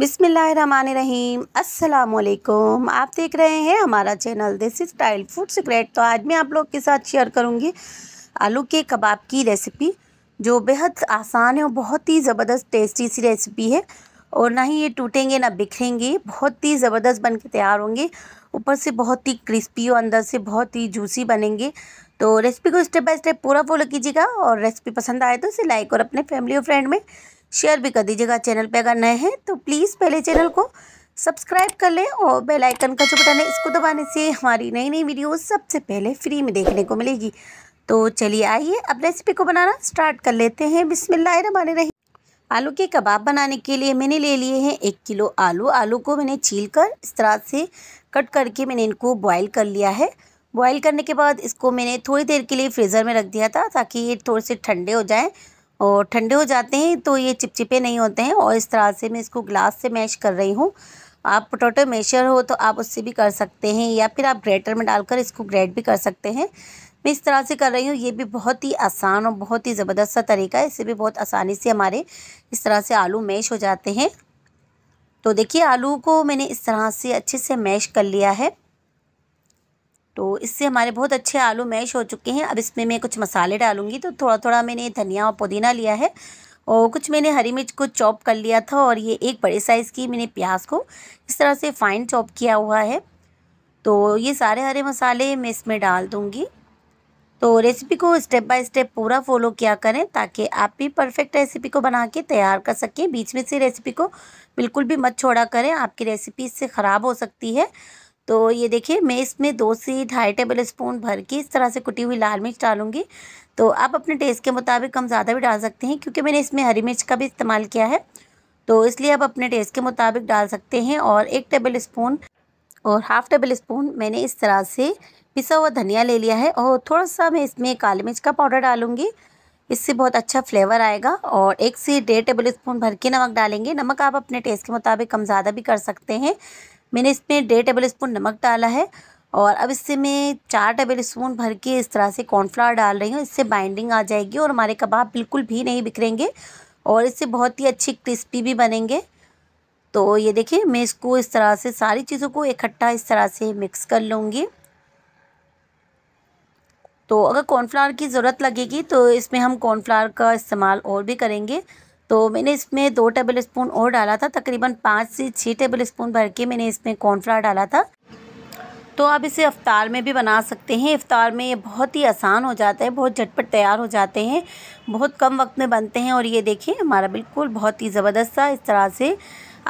बिसमीम असलकुम आप देख रहे हैं हमारा चैनल देसी स्टाइल फूड सिक्रेट तो आज मैं आप लोग के साथ शेयर करूंगी आलू के कबाब की रेसिपी जो बेहद आसान है और बहुत ही ज़बरदस्त टेस्टी सी रेसिपी है और ना ही ये टूटेंगे ना बिखरेंगे बहुत ही ज़बरदस्त बन के तैयार होंगे ऊपर से बहुत ही क्रिस्पी और अंदर से बहुत ही जूसी बनेंगे तो रेसिपी को स्टेप बाय स्टेप पूरा फॉलो कीजिएगा और रेसिपी पसंद आए तो इसे लाइक और अपने फैमिली और फ्रेंड में शेयर भी कर दीजिएगा चैनल पे अगर नए हैं तो प्लीज़ पहले चैनल को सब्सक्राइब कर लें और बेल आइकन का जो बटन है इसको दबाने से हमारी नई नई वीडियो सबसे पहले फ्री में देखने को मिलेगी तो चलिए आइए अब रेसिपी को बनाना स्टार्ट कर लेते हैं बिसमिल्ल आलू के कबाब बनाने के लिए मैंने ले लिए हैं एक किलो आलू आलू को मैंने छील कर इस तरह से कट करके मैंने इनको बॉयल कर लिया है बॉयल करने के बाद इसको मैंने थोड़ी देर के लिए फ्रीज़र में रख दिया था ताकि ये थोड़े से ठंडे हो जाएँ और ठंडे हो जाते हैं तो ये चिपचिपे नहीं होते हैं और इस तरह से मैं इसको ग्लास से मैश कर रही हूँ आप पोटैटो मेशर हो तो आप उससे भी कर सकते हैं या फिर आप ग्रेटर में डालकर इसको ग्रेट भी कर सकते हैं मैं इस तरह से कर रही हूँ ये भी बहुत ही आसान और बहुत ही ज़बरदस्त सा तरीका है इससे भी बहुत आसानी से हमारे इस तरह से आलू मैश हो जाते हैं तो देखिए आलू को मैंने इस तरह से अच्छे से मैश कर लिया है तो इससे हमारे बहुत अच्छे आलू मैश हो चुके हैं अब इसमें मैं कुछ मसाले डालूंगी तो थोड़ा थोड़ा मैंने धनिया और पुदीना लिया है और कुछ मैंने हरी मिर्च को चॉप कर लिया था और ये एक बड़े साइज़ की मैंने प्याज को इस तरह से फाइन चॉप किया हुआ है तो ये सारे हरे मसाले मैं इसमें डाल दूँगी तो रेसिपी को स्टेप बाय स्टेप पूरा फॉलो किया करें ताकि आप भी परफेक्ट रेसिपी को बना के तैयार कर सकें बीच में से रेसिपी को बिल्कुल भी मत छोड़ा करें आपकी रेसिपी इससे ख़राब हो सकती है तो ये देखिए मैं इसमें दो से ढाई टेबल स्पून भर के इस तरह से कुटी हुई लाल मिर्च डालूंगी तो आप अपने टेस्ट के मुताबिक कम ज़्यादा भी डाल सकते हैं क्योंकि मैंने इसमें हरी मिर्च का भी इस्तेमाल किया है तो इसलिए आप अपने टेस्ट के मुताबिक डाल सकते हैं और एक टेबल स्पून और हाफ़ टेबल स्पून मैंने इस तरह से पिसा हुआ धनिया ले लिया है और थोड़ा सा मैं इसमें काली मिर्च का पाउडर डालूंगी इससे बहुत अच्छा फ्लेवर आएगा और एक से डेढ़ टेबल स्पून भर के नमक डालेंगे नमक आप अपने टेस्ट के मुताबिक कम ज़्यादा भी कर सकते हैं मैंने इसमें डेढ़ टेबल स्पून नमक डाला है और अब इससे मैं चार टेबल स्पून भर के इस तरह से कॉर्नफ्लावर डाल रही हूँ इससे बाइंडिंग आ जाएगी और हमारे कबाब बिल्कुल भी नहीं बिखरेंगे और इससे बहुत ही अच्छी क्रिस्पी भी बनेंगे तो ये देखिए मैं इसको इस तरह से सारी चीज़ों को इकट्ठा इस तरह से मिक्स कर लूँगी तो अगर कॉर्नफ्लावर की ज़रूरत लगेगी तो इसमें हम कॉर्नफ्लावर का इस्तेमाल और भी करेंगे तो मैंने इसमें दो टेबल स्पून और डाला था तकरीबन पाँच से छः टेबल स्पून भर के मैंने इसमें कॉर्नफ्लावर डाला था तो आप इसे अफ्तार में भी बना सकते हैं अफ्तार में ये बहुत ही आसान हो जाता है बहुत झटपट तैयार हो जाते हैं बहुत कम वक्त में बनते हैं और ये देखिए हमारा बिल्कुल बहुत ही ज़बरदस्त सा इस तरह से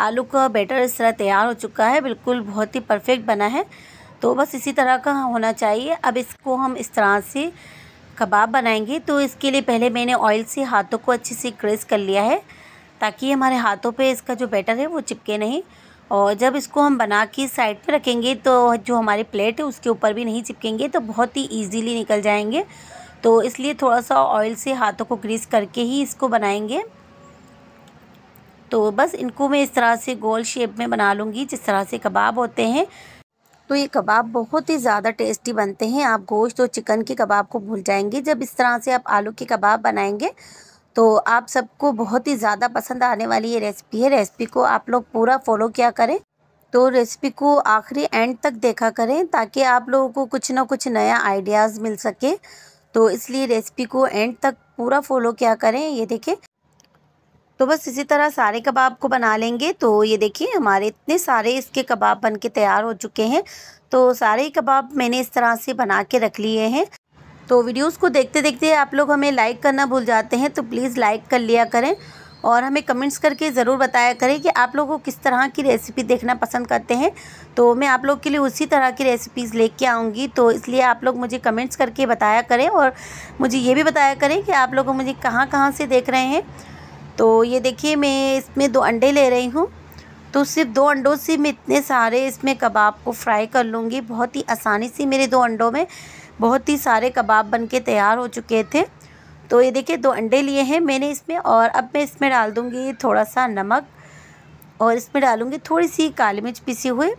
आलू का बैटर इस तरह तैयार हो चुका है बिल्कुल बहुत ही परफेक्ट बना है तो बस इसी तरह का होना चाहिए अब इसको हम इस तरह से कबाब बनाएंगे तो इसके लिए पहले मैंने ऑयल से हाथों को अच्छे से क्रेस कर लिया है ताकि हमारे हाथों पे इसका जो बैटर है वो चिपके नहीं और जब इसको हम बना के साइड पे रखेंगे तो जो हमारी प्लेट है उसके ऊपर भी नहीं चिपकेंगे तो बहुत ही ईजीली निकल जाएंगे तो इसलिए थोड़ा सा ऑयल से हाथों को ग्रीस करके ही इसको बनाएंगे तो बस इनको मैं इस तरह से गोल शेप में बना लूँगी जिस तरह से कबाब होते हैं तो ये कबाब बहुत ही ज़्यादा टेस्टी बनते हैं आप गोश्त और चिकन के कबाब को भूल जाएंगे जब इस तरह से आप आलू के कबाब बनाएंगे तो आप सबको बहुत ही ज़्यादा पसंद आने वाली ये रेसिपी है रेसिपी को आप लोग पूरा फॉलो किया करें तो रेसिपी को आखिरी एंड तक देखा करें ताकि आप लोगों को कुछ ना कुछ नया आइडियाज़ मिल सके तो इसलिए रेसिपी को एंड तक पूरा फॉलो किया करें ये देखें तो बस इसी तरह सारे कबाब को बना लेंगे तो ये देखिए हमारे इतने सारे इसके कबाब बन के तैयार हो चुके हैं तो सारे कबाब मैंने इस तरह से बना के रख लिए हैं तो वीडियोस को देखते देखते आप लोग हमें लाइक करना भूल जाते हैं तो प्लीज़ लाइक कर लिया करें और हमें कमेंट्स करके ज़रूर बताया करें कि आप लोगों को किस तरह की रेसिपी देखना पसंद करते हैं तो मैं आप लोग के लिए उसी तरह की रेसिपीज़ लेके आऊँगी तो इसलिए आप लोग मुझे कमेंट्स करके बताया करें और मुझे ये भी बताया करें कि आप लोग मुझे कहाँ कहाँ से देख रहे हैं तो ये देखिए मैं इसमें दो अंडे ले रही हूँ तो सिर्फ दो अंडों से मैं इतने सारे इसमें कबाब को फ्राई कर लूँगी बहुत ही आसानी से मेरे दो अंडों में बहुत ही सारे कबाब बन के तैयार हो चुके थे तो ये देखिए दो अंडे लिए हैं मैंने इसमें और अब मैं इसमें डाल दूँगी थोड़ा सा नमक और इसमें डालूँगी थोड़ी सी काली मिर्च पिसी हुई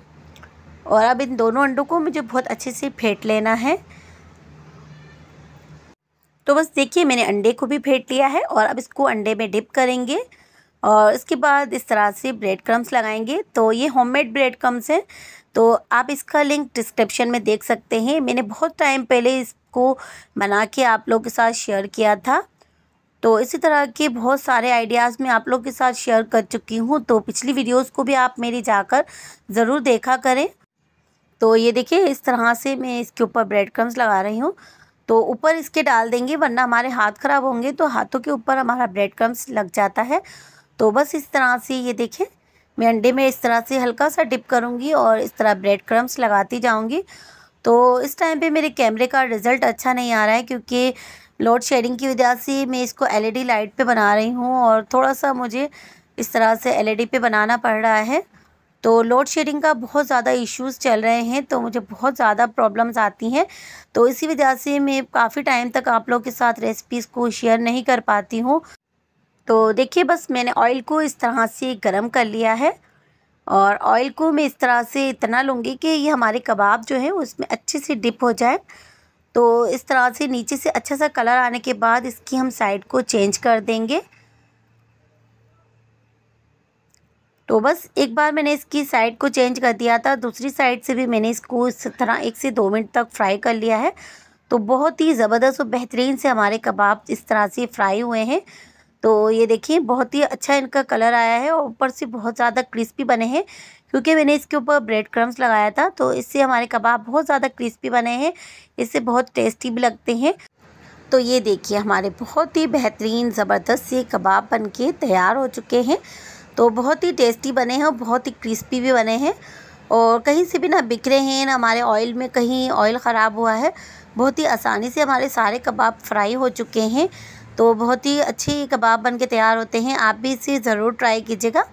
और अब इन दोनों अंडों को मुझे बहुत अच्छे से फेंट लेना है तो बस देखिए मैंने अंडे को भी फेंट लिया है और अब इसको अंडे में डिप करेंगे और इसके बाद इस तरह से ब्रेड क्रम्स लगाएंगे तो ये होममेड ब्रेड क्रम्स हैं तो आप इसका लिंक डिस्क्रिप्शन में देख सकते हैं मैंने बहुत टाइम पहले इसको बना के आप लोग के साथ शेयर किया था तो इसी तरह के बहुत सारे आइडियाज़ मैं आप लोग के साथ शेयर कर चुकी हूँ तो पिछली वीडियोस को भी आप मेरी जाकर ज़रूर देखा करें तो ये देखिए इस तरह से मैं इसके ऊपर ब्रेड क्रम्स लगा रही हूँ तो ऊपर इसके डाल देंगे वरना हमारे हाथ ख़राब होंगे तो हाथों के ऊपर हमारा ब्रेड क्रम्स लग जाता है तो बस इस तरह से ये देखें मैं अंडे में इस तरह से हल्का सा डिप करूँगी और इस तरह ब्रेड क्रम्स लगाती जाऊँगी तो इस टाइम पे मेरे कैमरे का रिज़ल्ट अच्छा नहीं आ रहा है क्योंकि लोड शेडिंग की वजह से मैं इसको एलईडी लाइट e पे बना रही हूँ और थोड़ा सा मुझे इस तरह से एलईडी e पे बनाना पड़ रहा है तो लोड शेडिंग का बहुत ज़्यादा इश्यूज़ चल रहे हैं तो मुझे बहुत ज़्यादा प्रॉब्लम्स आती हैं तो इसी वजह से मैं काफ़ी टाइम तक आप लोग के साथ रेसिपीज़ को शेयर नहीं कर पाती हूँ तो देखिए बस मैंने ऑयल को इस तरह से गर्म कर लिया है और ऑयल को मैं इस तरह से इतना लूँगी कि ये हमारे कबाब जो है उसमें अच्छे से डिप हो जाए तो इस तरह से नीचे से अच्छा सा कलर आने के बाद इसकी हम साइड को चेंज कर देंगे तो बस एक बार मैंने इसकी साइड को चेंज कर दिया था दूसरी साइड से भी मैंने इसको इस तरह एक से दो मिनट तक फ्राई कर लिया है तो बहुत ही ज़बरदस्त और बेहतरीन से हमारे कबाब इस तरह से फ्राई हुए हैं तो ये देखिए बहुत ही अच्छा इनका कलर आया है और ऊपर से बहुत ज़्यादा क्रिस्पी बने हैं क्योंकि मैंने इसके ऊपर ब्रेड क्रम्स लगाया था तो इससे हमारे कबाब बहुत ज़्यादा क्रिस्पी बने हैं इससे बहुत टेस्टी भी लगते हैं तो ये देखिए हमारे बहुत ही बेहतरीन ज़बरदस्त से कबाब बनके तैयार हो चुके हैं तो बहुत ही टेस्टी बने हैं और बहुत ही क्रिस्पी भी बने हैं और कहीं से भी ना बिखरे हैं ना हमारे ऑयल में कहीं ऑयल ख़राब हुआ है बहुत ही आसानी से हमारे सारे कबाब फ्राई हो चुके हैं तो बहुत ही अच्छे कबाब बन के तैयार होते हैं आप भी इसे ज़रूर ट्राई कीजिएगा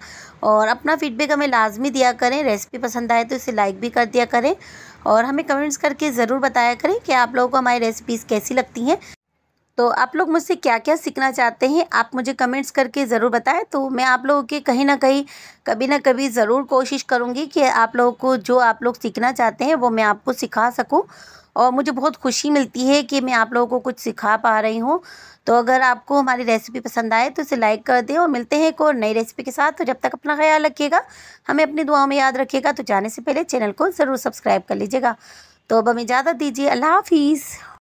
और अपना फीडबैक हमें लाजमी दिया करें रेसिपी पसंद आए तो इसे लाइक भी कर दिया करें और हमें कमेंट्स करके ज़रूर बताया करें कि आप लोगों को हमारी रेसिपीज़ कैसी लगती हैं तो आप लोग मुझसे क्या क्या सीखना चाहते हैं आप मुझे कमेंट्स करके ज़रूर बताएं तो मैं आप लोगों के कहीं ना कहीं कभी ना कभी ज़रूर कोशिश करूँगी कि आप लोगों को जो आप लोग सीखना चाहते हैं वो मैं आपको सिखा सकूँ और मुझे बहुत खुशी मिलती है कि मैं आप लोगों को कुछ सिखा पा रही हूँ तो अगर आपको हमारी रेसिपी पसंद आए तो इसे लाइक कर दें और मिलते हैं एक और नई रेसिपी के साथ तो जब तक अपना ख्याल रखिएगा हमें अपनी दुआओं में याद रखिएगा तो जाने से पहले चैनल को ज़रूर सब्सक्राइब कर लीजिएगा तो अब हमें इजाज़त दीजिए अल्लाह हाफिज़